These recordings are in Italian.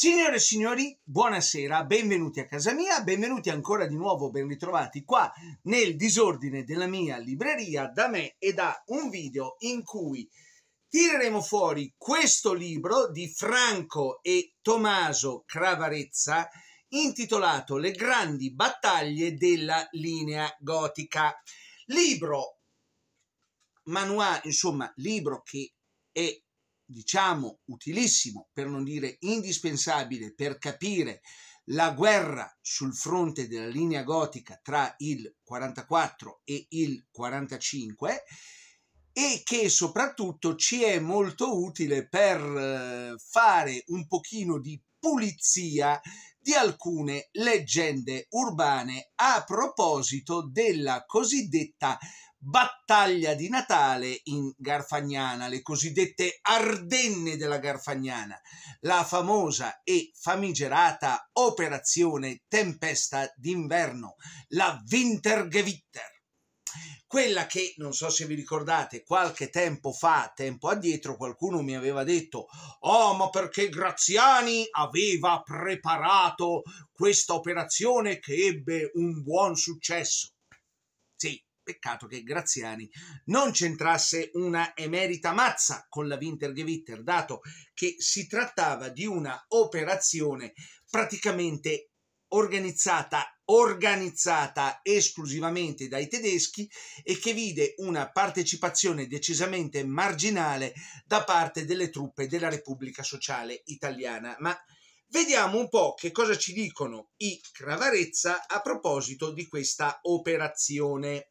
Signore e signori, buonasera, benvenuti a casa mia, benvenuti ancora di nuovo, ben ritrovati qua nel disordine della mia libreria da me e da un video in cui tireremo fuori questo libro di Franco e Tommaso Cravarezza intitolato Le grandi battaglie della linea gotica. Libro manuale, insomma, libro che è diciamo utilissimo, per non dire indispensabile, per capire la guerra sul fronte della linea gotica tra il 44 e il 45 e che soprattutto ci è molto utile per eh, fare un pochino di pulizia di alcune leggende urbane a proposito della cosiddetta battaglia di Natale in Garfagnana, le cosiddette Ardenne della Garfagnana, la famosa e famigerata operazione Tempesta d'inverno, la Wintergewitter. Quella che, non so se vi ricordate, qualche tempo fa, tempo addietro, qualcuno mi aveva detto «Oh, ma perché Graziani aveva preparato questa operazione che ebbe un buon successo?» Peccato che Graziani non centrasse una emerita mazza con la Wintergewitter, dato che si trattava di una operazione praticamente organizzata, organizzata esclusivamente dai tedeschi e che vide una partecipazione decisamente marginale da parte delle truppe della Repubblica Sociale Italiana. Ma vediamo un po' che cosa ci dicono i Cravarezza a proposito di questa operazione.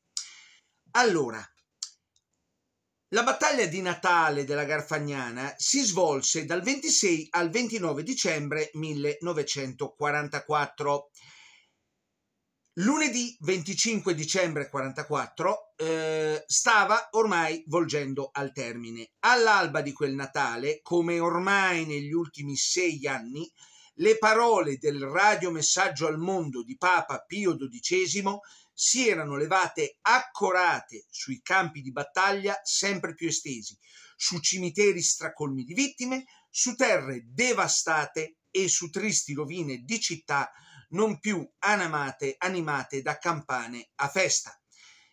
Allora, la battaglia di Natale della Garfagnana si svolse dal 26 al 29 dicembre 1944. Lunedì 25 dicembre 1944 eh, stava ormai volgendo al termine. All'alba di quel Natale, come ormai negli ultimi sei anni, le parole del radiomessaggio al mondo di Papa Pio XII si erano levate accorate sui campi di battaglia sempre più estesi, su cimiteri stracolmi di vittime, su terre devastate e su tristi rovine di città non più animate, animate da campane a festa.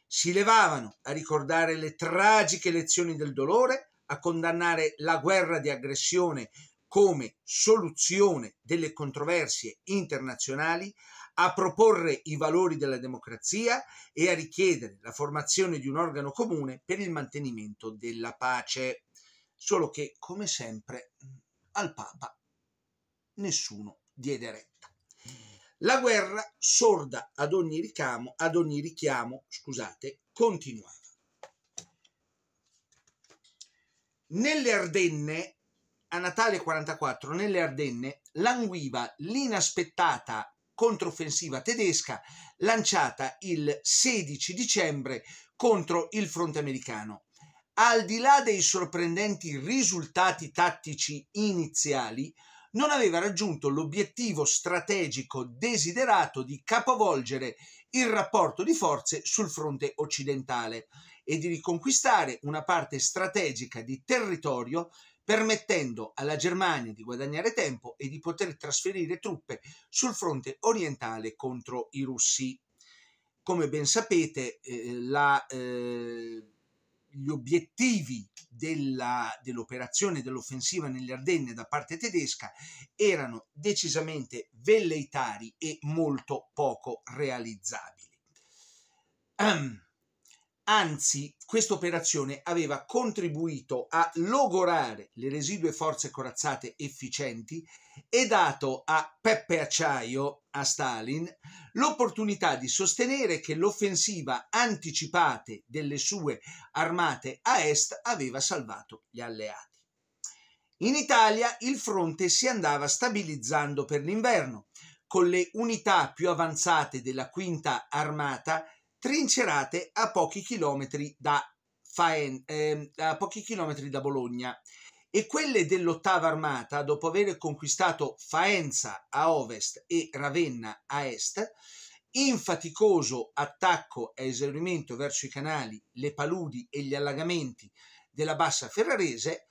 Si levavano a ricordare le tragiche lezioni del dolore, a condannare la guerra di aggressione come soluzione delle controversie internazionali, a proporre i valori della democrazia e a richiedere la formazione di un organo comune per il mantenimento della pace. Solo che, come sempre, al Papa nessuno diede retta. La guerra, sorda ad ogni richiamo, ad ogni richiamo scusate, continuava. Nelle Ardenne, a Natale 44, nelle Ardenne, languiva l'inaspettata controffensiva tedesca lanciata il 16 dicembre contro il fronte americano. Al di là dei sorprendenti risultati tattici iniziali, non aveva raggiunto l'obiettivo strategico desiderato di capovolgere il rapporto di forze sul fronte occidentale e di riconquistare una parte strategica di territorio permettendo alla Germania di guadagnare tempo e di poter trasferire truppe sul fronte orientale contro i russi. Come ben sapete, eh, la, eh, gli obiettivi della, dell'operazione dell'offensiva nelle Ardenne da parte tedesca erano decisamente velleitari e molto poco realizzabili. Um Anzi, questa operazione aveva contribuito a logorare le residue forze corazzate efficienti e dato a Peppe Acciaio, a Stalin, l'opportunità di sostenere che l'offensiva anticipate delle sue armate a est aveva salvato gli alleati. In Italia il fronte si andava stabilizzando per l'inverno, con le unità più avanzate della quinta armata trincerate a pochi chilometri da Faen, eh, a pochi chilometri da Bologna e quelle dell'ottava armata, dopo aver conquistato Faenza a ovest e Ravenna a est, in faticoso attacco e esaurimento verso i canali, le paludi e gli allagamenti della bassa ferrarese,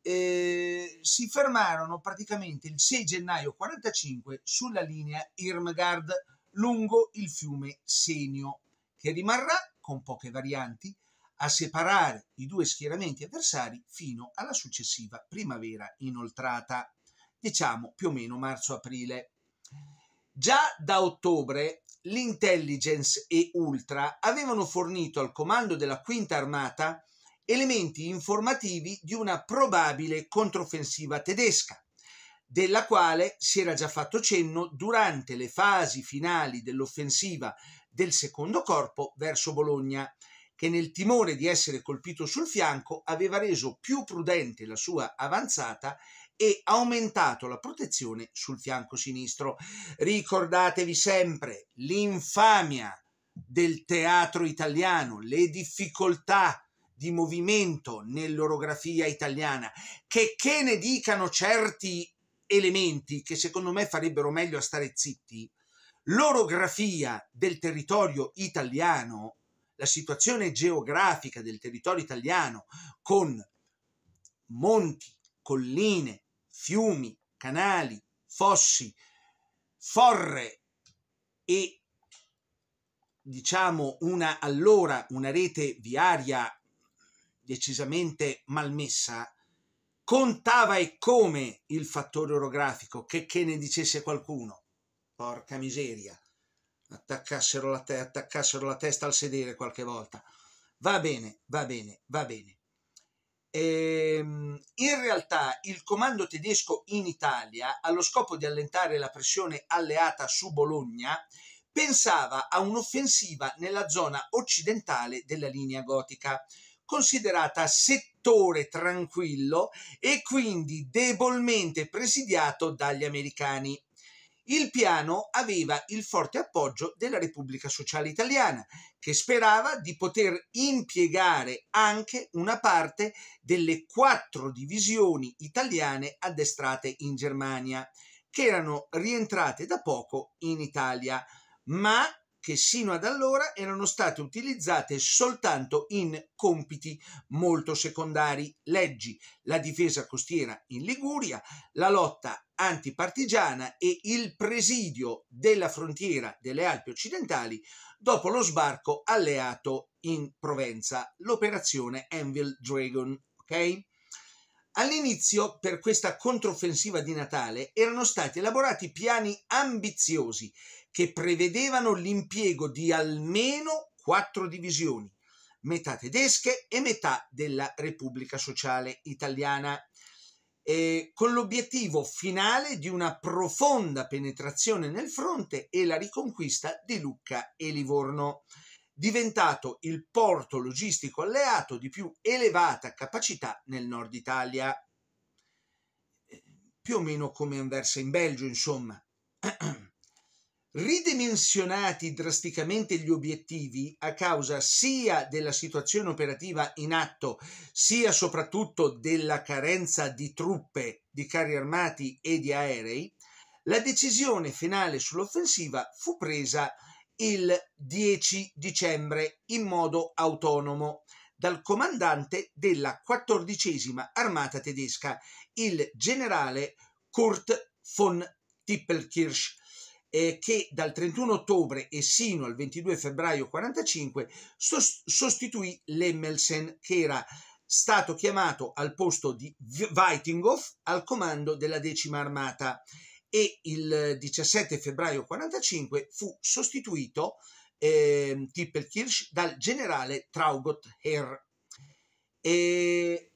eh, si fermarono praticamente il 6 gennaio 1945 sulla linea Irmgard lungo il fiume Senio, che rimarrà, con poche varianti, a separare i due schieramenti avversari fino alla successiva primavera inoltrata, diciamo più o meno marzo-aprile. Già da ottobre l'intelligence e Ultra avevano fornito al comando della Quinta Armata elementi informativi di una probabile controffensiva tedesca della quale si era già fatto cenno durante le fasi finali dell'offensiva del secondo corpo verso Bologna, che nel timore di essere colpito sul fianco aveva reso più prudente la sua avanzata e aumentato la protezione sul fianco sinistro. Ricordatevi sempre l'infamia del teatro italiano, le difficoltà di movimento nell'orografia italiana, che che ne dicano certi elementi che secondo me farebbero meglio a stare zitti, l'orografia del territorio italiano, la situazione geografica del territorio italiano con monti, colline, fiumi, canali, fossi, forre e diciamo una allora una rete viaria decisamente malmessa contava e come il fattore orografico, che, che ne dicesse qualcuno. Porca miseria, attaccassero la, te attaccassero la testa al sedere qualche volta. Va bene, va bene, va bene. Ehm, in realtà il comando tedesco in Italia, allo scopo di allentare la pressione alleata su Bologna, pensava a un'offensiva nella zona occidentale della linea gotica, considerata 70 settore tranquillo e quindi debolmente presidiato dagli americani. Il piano aveva il forte appoggio della Repubblica Sociale Italiana, che sperava di poter impiegare anche una parte delle quattro divisioni italiane addestrate in Germania, che erano rientrate da poco in Italia, ma che sino ad allora erano state utilizzate soltanto in compiti molto secondari, leggi la difesa costiera in Liguria, la lotta antipartigiana e il presidio della frontiera delle Alpi occidentali dopo lo sbarco alleato in Provenza, l'operazione Anvil Dragon, okay? All'inizio, per questa controffensiva di Natale, erano stati elaborati piani ambiziosi che prevedevano l'impiego di almeno quattro divisioni, metà tedesche e metà della Repubblica Sociale Italiana, eh, con l'obiettivo finale di una profonda penetrazione nel fronte e la riconquista di Lucca e Livorno, diventato il porto logistico alleato di più elevata capacità nel nord Italia. Più o meno come Anversa in Belgio, insomma. ridimensionati drasticamente gli obiettivi a causa sia della situazione operativa in atto, sia soprattutto della carenza di truppe, di carri armati e di aerei, la decisione finale sull'offensiva fu presa il 10 dicembre in modo autonomo dal comandante della 14 armata tedesca, il generale Kurt von Tippelkirch, eh, che dal 31 ottobre e sino al 22 febbraio 45 sostituì l'Emmelsen che era stato chiamato al posto di Weitinghoff al comando della decima armata e il 17 febbraio 45 fu sostituito eh, Tippelkirch dal generale Traugott Herr. E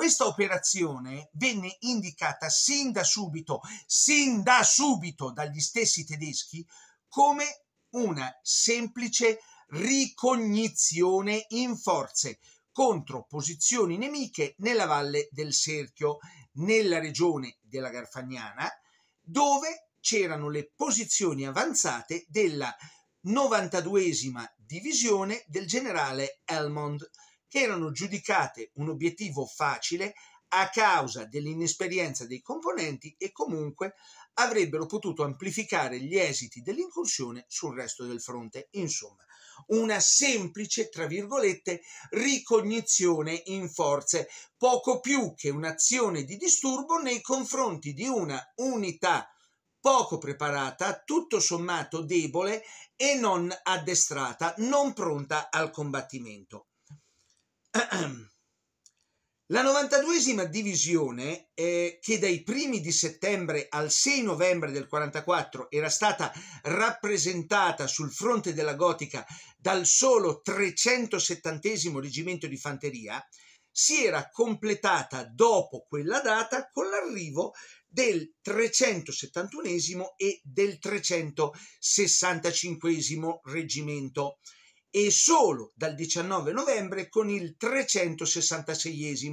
questa operazione venne indicata sin da subito, sin da subito dagli stessi tedeschi come una semplice ricognizione in forze contro posizioni nemiche nella valle del Serchio, nella regione della Garfagnana, dove c'erano le posizioni avanzate della 92esima divisione del generale Helmond che erano giudicate un obiettivo facile a causa dell'inesperienza dei componenti e comunque avrebbero potuto amplificare gli esiti dell'incursione sul resto del fronte. Insomma, una semplice, tra virgolette, ricognizione in forze, poco più che un'azione di disturbo nei confronti di una unità poco preparata, tutto sommato debole e non addestrata, non pronta al combattimento. La 92esima divisione, eh, che dai primi di settembre al 6 novembre del 44 era stata rappresentata sul fronte della Gotica dal solo 370 reggimento di fanteria, si era completata dopo quella data con l'arrivo del 371 e del 365 reggimento e solo dal 19 novembre con il 366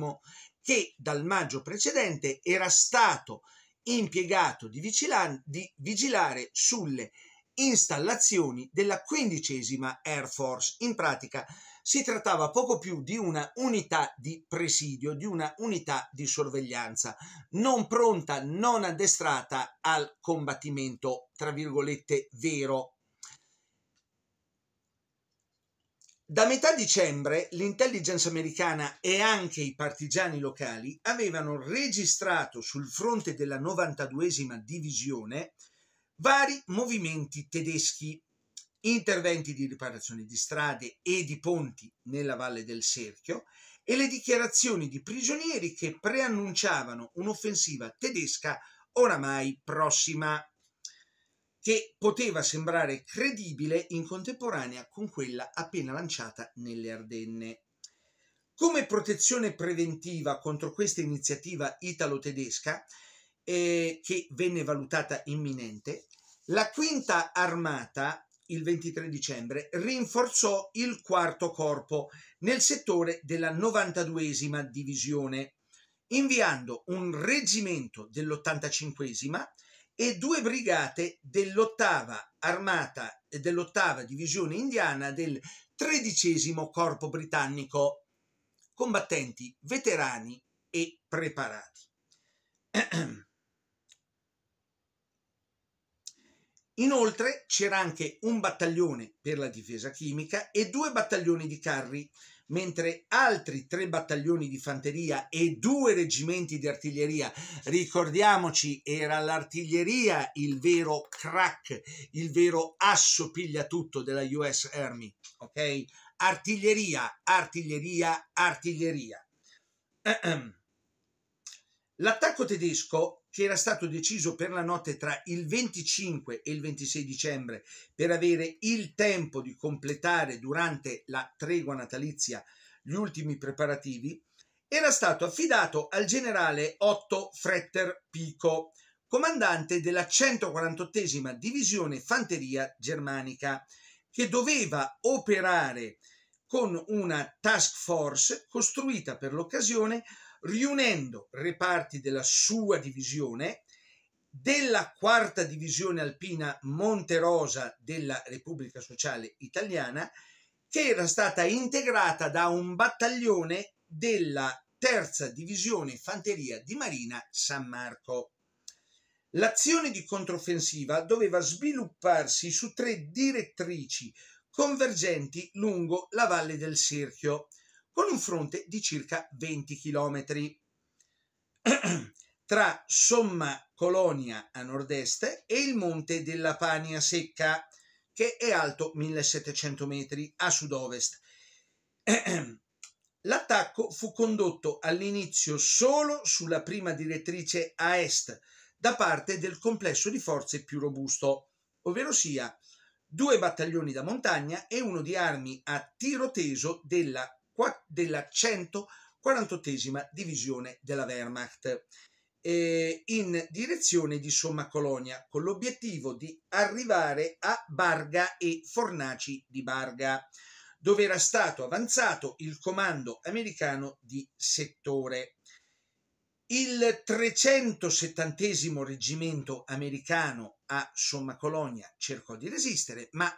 che dal maggio precedente era stato impiegato di, vigilare, di vigilare sulle installazioni della 15 Air Force. In pratica si trattava poco più di una unità di presidio, di una unità di sorveglianza, non pronta, non addestrata al combattimento, tra virgolette, vero Da metà dicembre l'intelligence americana e anche i partigiani locali avevano registrato sul fronte della 92esima divisione vari movimenti tedeschi, interventi di riparazione di strade e di ponti nella valle del Serchio e le dichiarazioni di prigionieri che preannunciavano un'offensiva tedesca oramai prossima che poteva sembrare credibile in contemporanea con quella appena lanciata nelle Ardenne. Come protezione preventiva contro questa iniziativa italo-tedesca, eh, che venne valutata imminente, la quinta armata il 23 dicembre rinforzò il quarto corpo nel settore della 92esima divisione, inviando un reggimento dell'85esima e due brigate dell'ottava armata e dell'ottava divisione indiana del tredicesimo corpo britannico, combattenti veterani e preparati. Inoltre c'era anche un battaglione per la difesa chimica e due battaglioni di carri mentre altri tre battaglioni di fanteria e due reggimenti di artiglieria, ricordiamoci era l'artiglieria il vero crack, il vero asso piglia tutto della US Army, ok? Artiglieria, artiglieria, artiglieria. L'attacco tedesco che era stato deciso per la notte tra il 25 e il 26 dicembre per avere il tempo di completare durante la tregua natalizia gli ultimi preparativi, era stato affidato al generale Otto Fretter Pico, comandante della 148 divisione fanteria germanica, che doveva operare con una task force costruita per l'occasione riunendo reparti della sua divisione, della quarta divisione alpina Monterosa della Repubblica Sociale Italiana, che era stata integrata da un battaglione della terza divisione fanteria di Marina San Marco. L'azione di controffensiva doveva svilupparsi su tre direttrici convergenti lungo la valle del Serchio, con un fronte di circa 20 km. tra Somma Colonia a nord-est e il monte della Pania Secca, che è alto 1700 metri a sud-ovest. L'attacco fu condotto all'inizio solo sulla prima direttrice a est da parte del complesso di forze più robusto, ovvero sia due battaglioni da montagna e uno di armi a tiro teso della della 148esima divisione della Wehrmacht eh, in direzione di Somma Colonia con l'obiettivo di arrivare a Barga e Fornaci di Barga dove era stato avanzato il comando americano di settore. Il 370 reggimento americano a Somma Colonia cercò di resistere, ma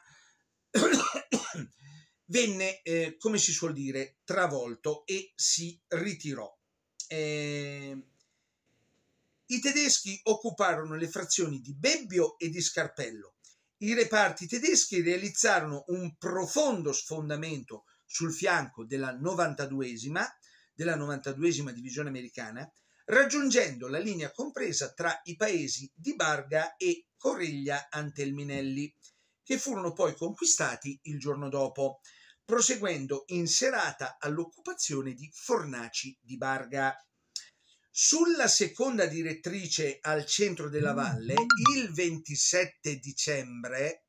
venne, eh, come si suol dire, travolto e si ritirò. Eh, I tedeschi occuparono le frazioni di Bebbio e di Scarpello. I reparti tedeschi realizzarono un profondo sfondamento sul fianco della 92esima, della 92esima divisione americana, raggiungendo la linea compresa tra i paesi di Barga e Corriglia Antelminelli, che furono poi conquistati il giorno dopo proseguendo in serata all'occupazione di Fornaci di Barga. Sulla seconda direttrice al centro della mm. valle, il 27 dicembre,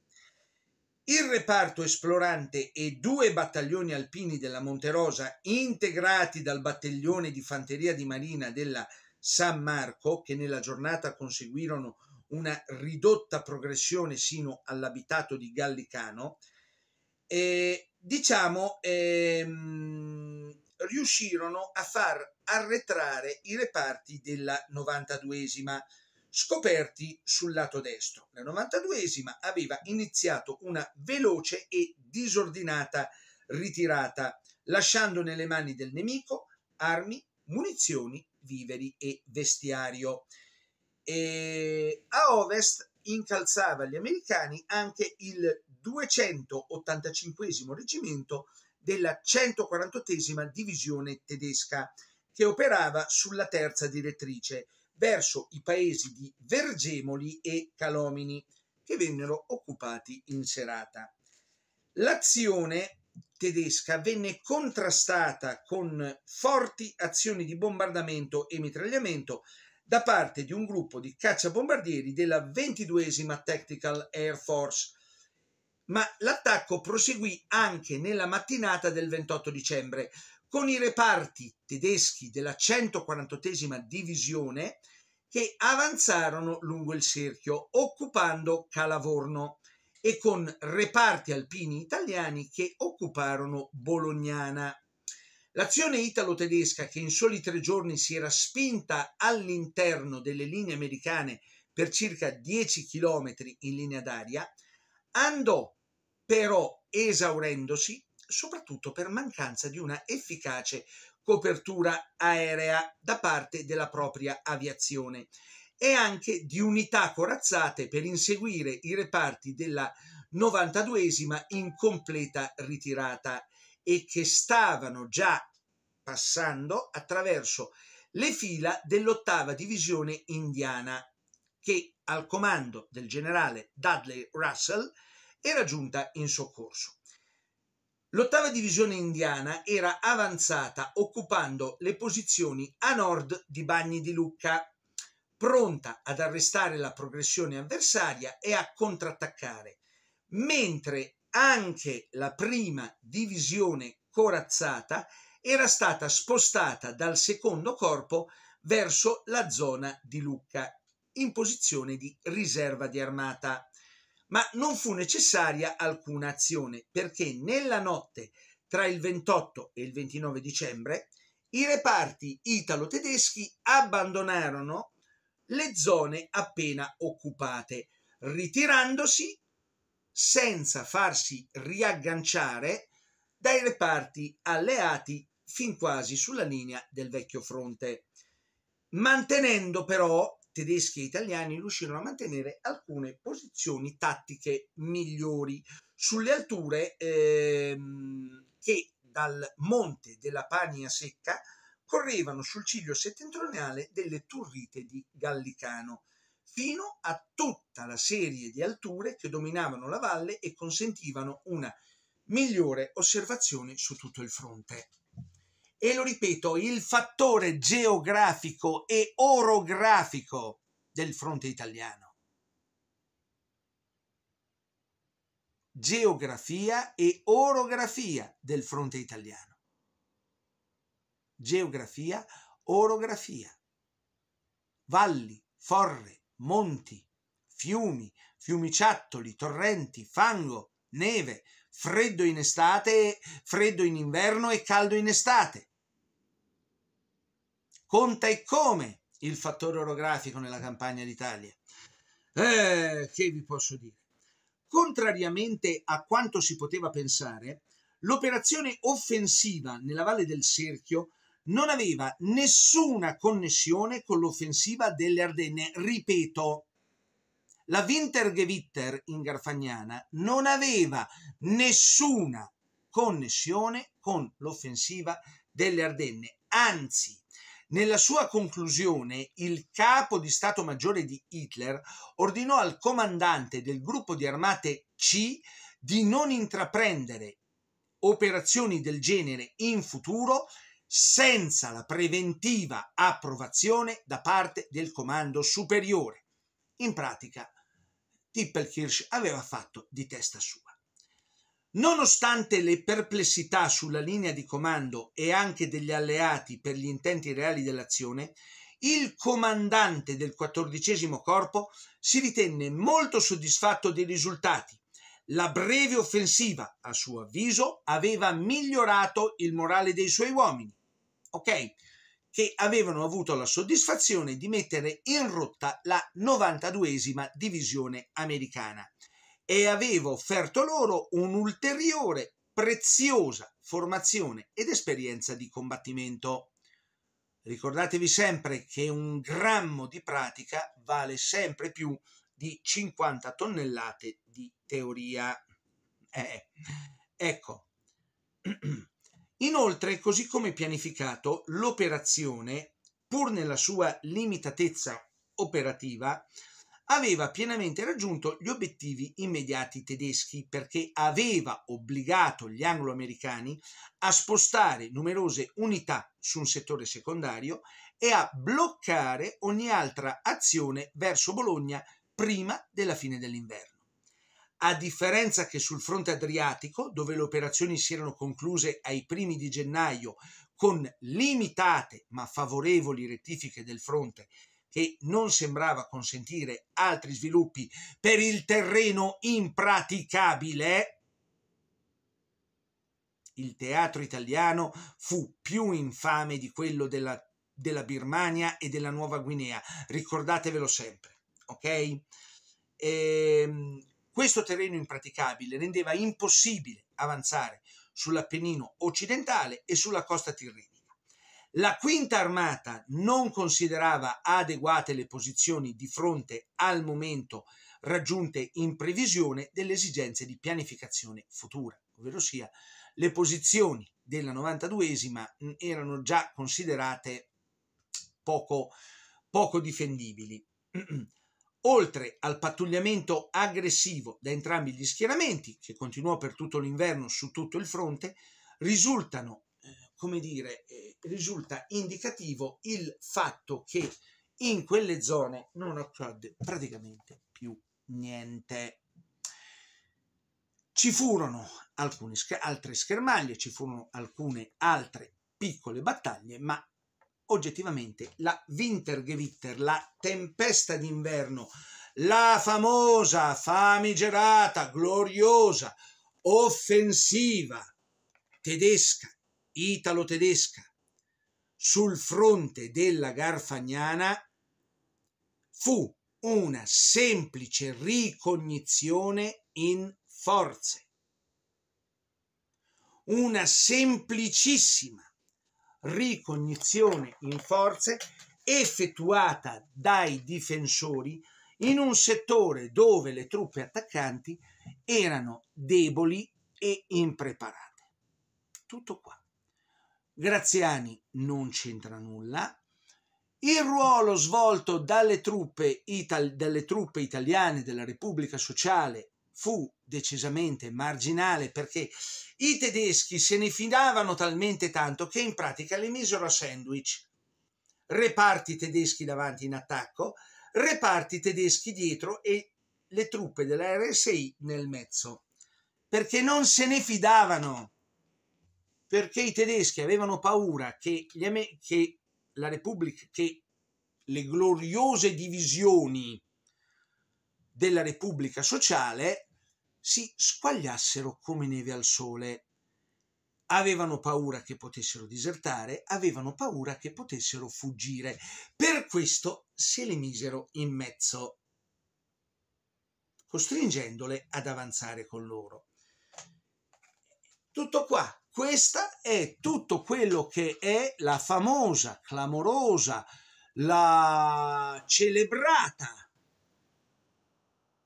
il reparto esplorante e due battaglioni alpini della Monterosa, integrati dal battaglione di fanteria di marina della San Marco, che nella giornata conseguirono una ridotta progressione sino all'abitato di Gallicano, eh, diciamo, ehm, riuscirono a far arretrare i reparti della 92esima, scoperti sul lato destro. La 92esima aveva iniziato una veloce e disordinata ritirata, lasciando nelle mani del nemico armi, munizioni, viveri e vestiario. E a ovest incalzava gli americani anche il 285 reggimento della 148 divisione tedesca, che operava sulla terza direttrice verso i paesi di Vergemoli e Calomini, che vennero occupati in serata. L'azione tedesca venne contrastata con forti azioni di bombardamento e mitragliamento da parte di un gruppo di cacciabombardieri della 22 esima Tactical Air Force, ma l'attacco proseguì anche nella mattinata del 28 dicembre, con i reparti tedeschi della 148esima divisione che avanzarono lungo il cerchio, occupando Calavorno, e con reparti alpini italiani che occuparono Bolognana. L'azione italo-tedesca, che in soli tre giorni si era spinta all'interno delle linee americane per circa 10 chilometri in linea d'aria, andò però esaurendosi soprattutto per mancanza di una efficace copertura aerea da parte della propria aviazione e anche di unità corazzate per inseguire i reparti della 92esima in completa ritirata e che stavano già passando attraverso le fila dell'ottava divisione indiana che al comando del generale Dudley Russell era giunta in soccorso. L'ottava divisione indiana era avanzata occupando le posizioni a nord di Bagni di Lucca, pronta ad arrestare la progressione avversaria e a contrattaccare, mentre anche la prima divisione corazzata era stata spostata dal secondo corpo verso la zona di Lucca, in posizione di riserva di armata ma non fu necessaria alcuna azione perché nella notte tra il 28 e il 29 dicembre i reparti italo-tedeschi abbandonarono le zone appena occupate, ritirandosi senza farsi riagganciare dai reparti alleati fin quasi sulla linea del vecchio fronte, mantenendo però tedeschi e italiani riuscirono a mantenere alcune posizioni tattiche migliori sulle alture ehm, che dal monte della Pania secca correvano sul ciglio settentrionale delle Turrite di Gallicano, fino a tutta la serie di alture che dominavano la valle e consentivano una migliore osservazione su tutto il fronte. E lo ripeto, il fattore geografico e orografico del fronte italiano. Geografia e orografia del fronte italiano. Geografia, orografia. Valli, forre, monti, fiumi, fiumiciattoli, torrenti, fango, neve, freddo in estate, freddo in inverno e caldo in estate, Conta e come il fattore orografico nella campagna d'Italia. Eh, che vi posso dire? Contrariamente a quanto si poteva pensare, l'operazione offensiva nella Valle del Serchio non aveva nessuna connessione con l'offensiva delle Ardenne. Ripeto, la Wintergewitter in Garfagnana non aveva nessuna connessione con l'offensiva delle Ardenne, anzi nella sua conclusione, il capo di Stato Maggiore di Hitler ordinò al comandante del gruppo di armate C di non intraprendere operazioni del genere in futuro senza la preventiva approvazione da parte del comando superiore. In pratica, Tippelkirch aveva fatto di testa sua. Nonostante le perplessità sulla linea di comando e anche degli alleati per gli intenti reali dell'azione, il comandante del quattordicesimo corpo si ritenne molto soddisfatto dei risultati. La breve offensiva, a suo avviso, aveva migliorato il morale dei suoi uomini, ok? Che avevano avuto la soddisfazione di mettere in rotta la 92esima divisione americana e aveva offerto loro un'ulteriore preziosa formazione ed esperienza di combattimento. Ricordatevi sempre che un grammo di pratica vale sempre più di 50 tonnellate di teoria. Eh, eh ecco. Inoltre, così come pianificato, l'operazione, pur nella sua limitatezza operativa, aveva pienamente raggiunto gli obiettivi immediati tedeschi perché aveva obbligato gli angloamericani a spostare numerose unità su un settore secondario e a bloccare ogni altra azione verso Bologna prima della fine dell'inverno. A differenza che sul fronte adriatico, dove le operazioni si erano concluse ai primi di gennaio con limitate ma favorevoli rettifiche del fronte che non sembrava consentire altri sviluppi per il terreno impraticabile, il teatro italiano fu più infame di quello della, della Birmania e della Nuova Guinea. Ricordatevelo sempre, ok? E, ehm, questo terreno impraticabile rendeva impossibile avanzare sull'Appennino occidentale e sulla costa tirrena. La quinta armata non considerava adeguate le posizioni di fronte al momento raggiunte in previsione delle esigenze di pianificazione futura, ovvero sia le posizioni della 92esima mm, erano già considerate poco, poco difendibili. Oltre al pattugliamento aggressivo da entrambi gli schieramenti, che continuò per tutto l'inverno su tutto il fronte, risultano come dire, eh, risulta indicativo il fatto che in quelle zone non accadde praticamente più niente. Ci furono alcune scher- altre schermaglie, ci furono alcune altre piccole battaglie, ma oggettivamente la Wintergewitter, la tempesta d'inverno, la famosa, famigerata, gloriosa, offensiva tedesca italo-tedesca sul fronte della Garfagnana fu una semplice ricognizione in forze, una semplicissima ricognizione in forze effettuata dai difensori in un settore dove le truppe attaccanti erano deboli e impreparate. Tutto qua. Graziani non c'entra nulla. Il ruolo svolto dalle truppe, ital- dalle truppe italiane della Repubblica Sociale fu decisamente marginale perché i tedeschi se ne fidavano talmente tanto che in pratica le misero a sandwich. Reparti tedeschi davanti in attacco, reparti tedeschi dietro e le truppe della RSI nel mezzo. Perché non se ne fidavano perché i tedeschi avevano paura che, che la Repubblica, che le gloriose divisioni della Repubblica Sociale si squagliassero come neve al sole. Avevano paura che potessero disertare, avevano paura che potessero fuggire. Per questo se le misero in mezzo, costringendole ad avanzare con loro. Tutto qua. Questa è tutto quello che è la famosa, clamorosa, la celebrata,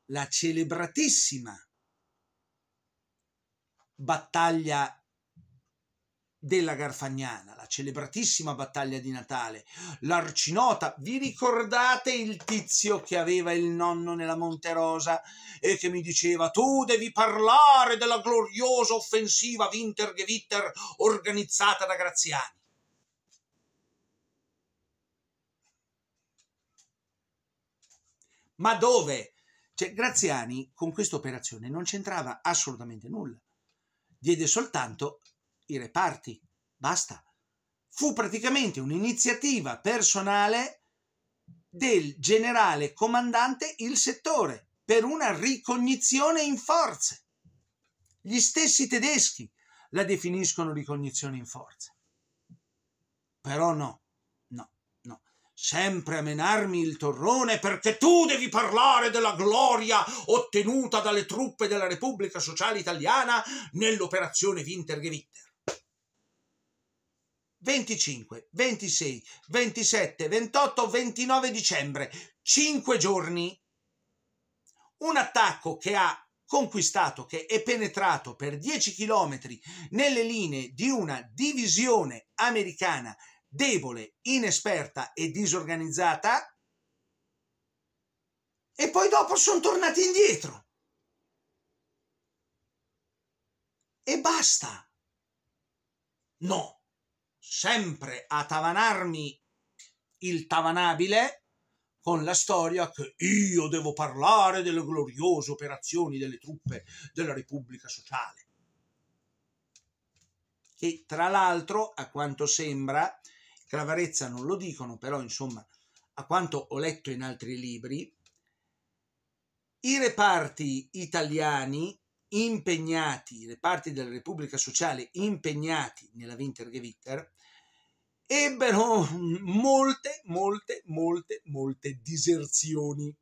la celebratissima battaglia della Garfagnana, la celebratissima battaglia di Natale, l'arcinota. Vi ricordate il tizio che aveva il nonno nella Monte Rosa e che mi diceva tu devi parlare della gloriosa offensiva Wintergewitter organizzata da Graziani? Ma dove? Cioè, Graziani con questa operazione non c'entrava assolutamente nulla. Diede soltanto i reparti. Basta. Fu praticamente un'iniziativa personale del generale comandante il settore per una ricognizione in forze. Gli stessi tedeschi la definiscono ricognizione in forze. Però no, no, no. Sempre a menarmi il torrone perché tu devi parlare della gloria ottenuta dalle truppe della Repubblica Sociale Italiana nell'operazione Wintergewitter. 25, 26, 27, 28, 29 dicembre, 5 giorni. Un attacco che ha conquistato, che è penetrato per 10 chilometri nelle linee di una divisione americana debole, inesperta e disorganizzata, e poi dopo sono tornati indietro. E basta. No sempre a tavanarmi il tavanabile con la storia che io devo parlare delle gloriose operazioni delle truppe della Repubblica Sociale. E tra l'altro, a quanto sembra, Cravarezza non lo dicono, però insomma, a quanto ho letto in altri libri, i reparti italiani impegnati, i reparti della Repubblica Sociale impegnati nella Wintergewitter, ebbero molte, molte, molte, molte diserzioni.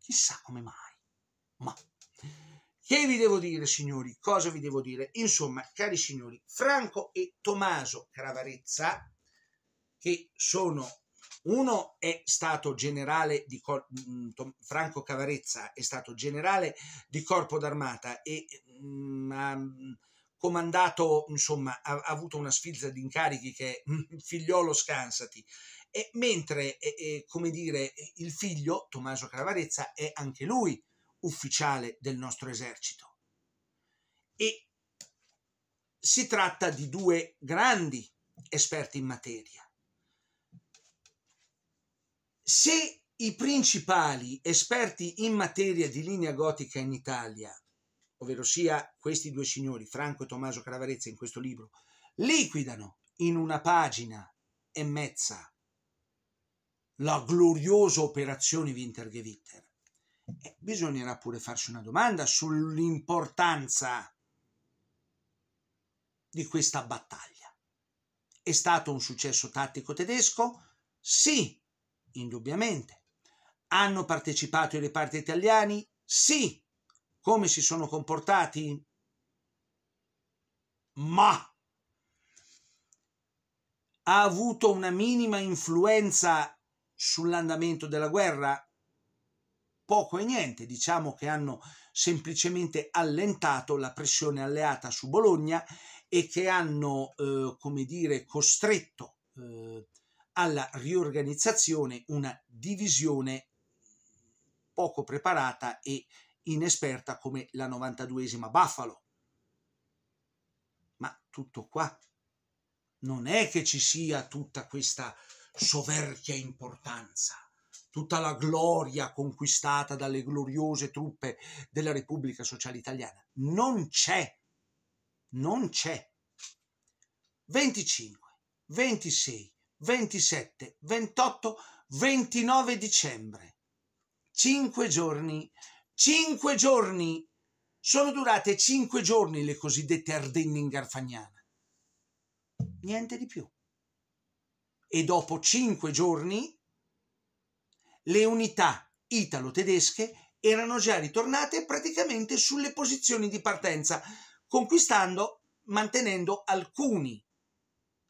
Chissà come mai, ma che vi devo dire, signori? Cosa vi devo dire? Insomma, cari signori, Franco e Tommaso Cravarezza, che sono uno è stato generale di mm, Franco Cavarezza è stato generale di corpo d'armata e mh, mm, comandato, insomma, ha, ha avuto una sfilza di incarichi che è mm, figliolo scansati. E mentre, eh, come dire, il figlio, Tommaso Cravarezza, è anche lui ufficiale del nostro esercito. E si tratta di due grandi esperti in materia. Se i principali esperti in materia di linea gotica in Italia ovvero sia questi due signori, Franco e Tommaso Calavarezza in questo libro, liquidano in una pagina e mezza la gloriosa operazione Wintergewitter. bisognerà pure farsi una domanda sull'importanza di questa battaglia. È stato un successo tattico tedesco? Sì, indubbiamente. Hanno partecipato i reparti italiani? Sì, come si sono comportati? Ma ha avuto una minima influenza sull'andamento della guerra? Poco e niente, diciamo che hanno semplicemente allentato la pressione alleata su Bologna e che hanno, eh, come dire, costretto eh, alla riorganizzazione una divisione poco preparata e inesperta come la 92esima Buffalo. Ma tutto qua. Non è che ci sia tutta questa soverchia importanza, tutta la gloria conquistata dalle gloriose truppe della Repubblica Sociale Italiana. Non c'è. Non c'è. 25, 26, 27, 28, 29 dicembre. Cinque giorni Cinque giorni. Sono durate cinque giorni le cosiddette Ardenne in Garfagnana. Niente di più. E dopo cinque giorni le unità italo-tedesche erano già ritornate praticamente sulle posizioni di partenza, conquistando, mantenendo alcuni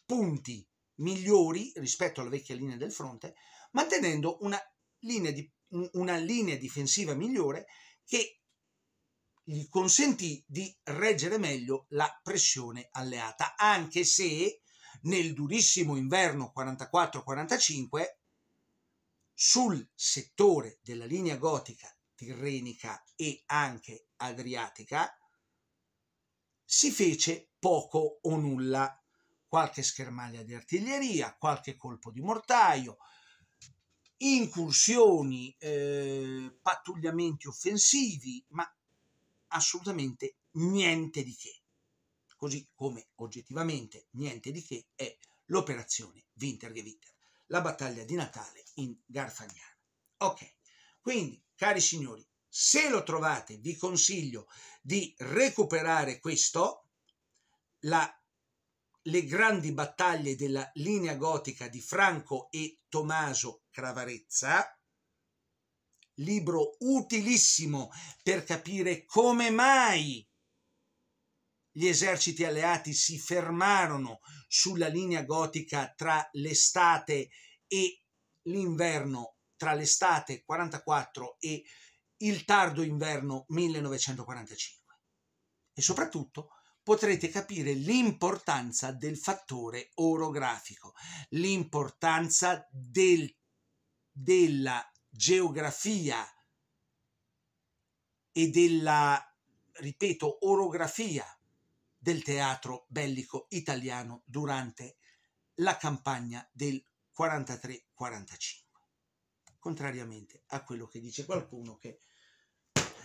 punti migliori rispetto alla vecchia linea del fronte, mantenendo una linea di una linea difensiva migliore che gli consentì di reggere meglio la pressione alleata, anche se nel durissimo inverno 44-45 sul settore della linea gotica tirrenica e anche adriatica si fece poco o nulla, qualche schermaglia di artiglieria, qualche colpo di mortaio, incursioni, eh, pattugliamenti offensivi, ma assolutamente niente di che. Così come oggettivamente niente di che è l'operazione Wintergeviter, la battaglia di Natale in Garfagnana. Ok, quindi cari signori, se lo trovate vi consiglio di recuperare questo, la, le grandi battaglie della linea gotica di Franco e Tommaso Cravarezza, libro utilissimo per capire come mai gli eserciti alleati si fermarono sulla linea gotica tra l'estate e l'inverno, tra l'estate 44 e il tardo inverno 1945. E soprattutto potrete capire l'importanza del fattore orografico, l'importanza del della geografia e della, ripeto, orografia del teatro bellico italiano durante la campagna del 43-45, contrariamente a quello che dice qualcuno che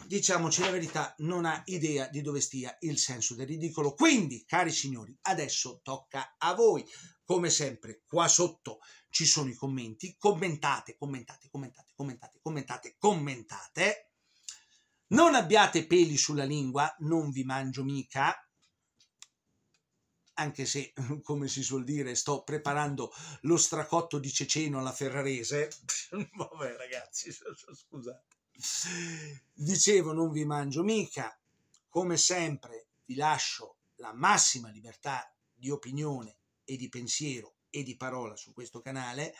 diciamoci la verità, non ha idea di dove stia il senso del ridicolo. Quindi, cari signori, adesso tocca a voi. Come sempre, qua sotto ci sono i commenti. Commentate, commentate, commentate, commentate, commentate, commentate. Non abbiate peli sulla lingua, non vi mangio mica anche se, come si suol dire, sto preparando lo stracotto di Ceceno alla Ferrarese. Vabbè, ragazzi, scusate. Dicevo, non vi mangio mica, come sempre vi lascio la massima libertà di opinione e di pensiero e di parola su questo canale.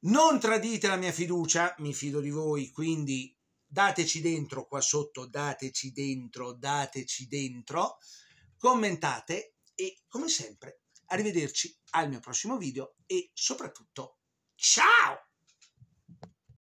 Non tradite la mia fiducia, mi fido di voi, quindi dateci dentro qua sotto, dateci dentro, dateci dentro, commentate e come sempre arrivederci al mio prossimo video e soprattutto ciao!